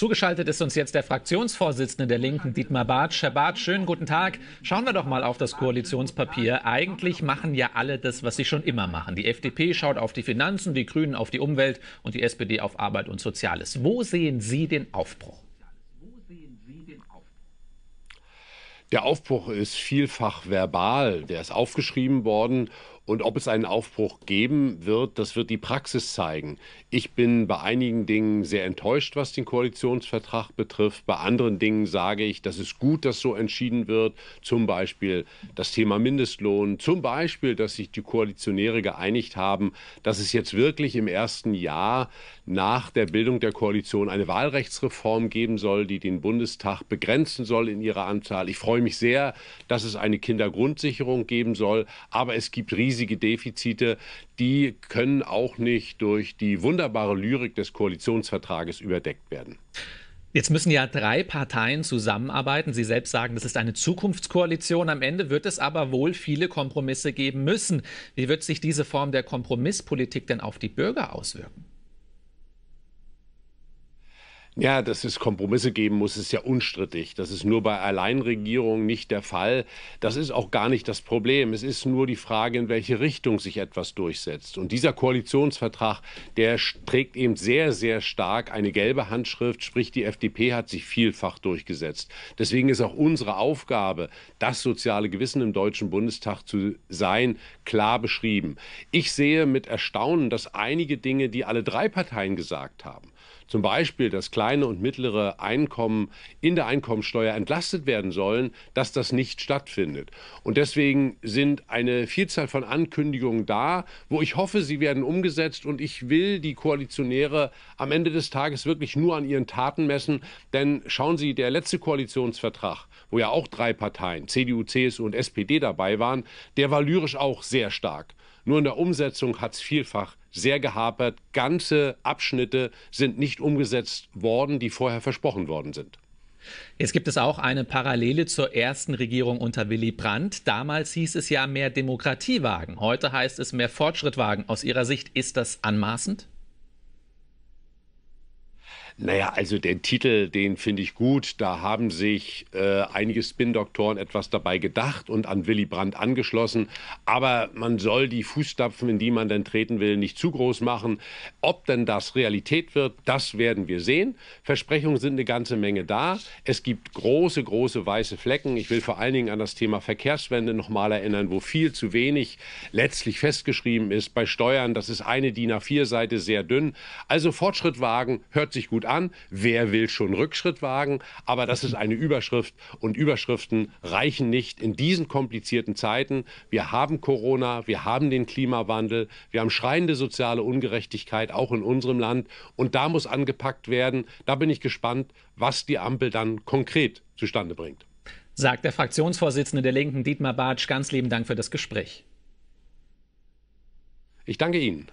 Zugeschaltet ist uns jetzt der Fraktionsvorsitzende der Linken, Dietmar Bartsch. Herr Bartsch, schönen guten Tag. Schauen wir doch mal auf das Koalitionspapier. Eigentlich machen ja alle das, was sie schon immer machen. Die FDP schaut auf die Finanzen, die Grünen auf die Umwelt und die SPD auf Arbeit und Soziales. Wo sehen Sie den Aufbruch? Der Aufbruch ist vielfach verbal. Der ist aufgeschrieben worden und ob es einen Aufbruch geben wird, das wird die Praxis zeigen. Ich bin bei einigen Dingen sehr enttäuscht, was den Koalitionsvertrag betrifft. Bei anderen Dingen sage ich, das ist gut, dass so entschieden wird. Zum Beispiel das Thema Mindestlohn, zum Beispiel, dass sich die Koalitionäre geeinigt haben, dass es jetzt wirklich im ersten Jahr nach der Bildung der Koalition eine Wahlrechtsreform geben soll, die den Bundestag begrenzen soll in ihrer Anzahl. Ich freue mich sehr, dass es eine Kindergrundsicherung geben soll, aber es gibt Risiken riesige Defizite, die können auch nicht durch die wunderbare Lyrik des Koalitionsvertrages überdeckt werden. Jetzt müssen ja drei Parteien zusammenarbeiten. Sie selbst sagen, das ist eine Zukunftskoalition. Am Ende wird es aber wohl viele Kompromisse geben müssen. Wie wird sich diese Form der Kompromisspolitik denn auf die Bürger auswirken? Ja, dass es Kompromisse geben muss, ist ja unstrittig. Das ist nur bei Alleinregierungen nicht der Fall. Das ist auch gar nicht das Problem. Es ist nur die Frage, in welche Richtung sich etwas durchsetzt. Und dieser Koalitionsvertrag, der trägt eben sehr, sehr stark eine gelbe Handschrift, sprich die FDP hat sich vielfach durchgesetzt. Deswegen ist auch unsere Aufgabe, das soziale Gewissen im Deutschen Bundestag zu sein, klar beschrieben. Ich sehe mit Erstaunen, dass einige Dinge, die alle drei Parteien gesagt haben, zum Beispiel das kleine kleine und mittlere Einkommen in der Einkommensteuer entlastet werden sollen, dass das nicht stattfindet. Und deswegen sind eine Vielzahl von Ankündigungen da, wo ich hoffe, sie werden umgesetzt. Und ich will die Koalitionäre am Ende des Tages wirklich nur an ihren Taten messen. Denn schauen Sie, der letzte Koalitionsvertrag, wo ja auch drei Parteien, CDU, CSU und SPD dabei waren, der war lyrisch auch sehr stark. Nur in der Umsetzung hat es vielfach sehr gehapert. Ganze Abschnitte sind nicht umgesetzt worden, die vorher versprochen worden sind. Jetzt gibt es auch eine Parallele zur ersten Regierung unter Willy Brandt. Damals hieß es ja mehr Demokratie wagen. Heute heißt es mehr Fortschritt wagen. Aus Ihrer Sicht ist das anmaßend? Naja, also den Titel, den finde ich gut. Da haben sich äh, einige Spin-Doktoren etwas dabei gedacht und an Willy Brandt angeschlossen. Aber man soll die Fußstapfen, in die man denn treten will, nicht zu groß machen. Ob denn das Realität wird, das werden wir sehen. Versprechungen sind eine ganze Menge da. Es gibt große, große weiße Flecken. Ich will vor allen Dingen an das Thema Verkehrswende nochmal erinnern, wo viel zu wenig letztlich festgeschrieben ist. Bei Steuern, das ist eine DIN A4-Seite sehr dünn. Also Fortschritt wagen hört sich gut an an, wer will schon Rückschritt wagen, aber das ist eine Überschrift und Überschriften reichen nicht in diesen komplizierten Zeiten. Wir haben Corona, wir haben den Klimawandel, wir haben schreiende soziale Ungerechtigkeit auch in unserem Land und da muss angepackt werden. Da bin ich gespannt, was die Ampel dann konkret zustande bringt. Sagt der Fraktionsvorsitzende der Linken Dietmar Bartsch, ganz lieben Dank für das Gespräch. Ich danke Ihnen.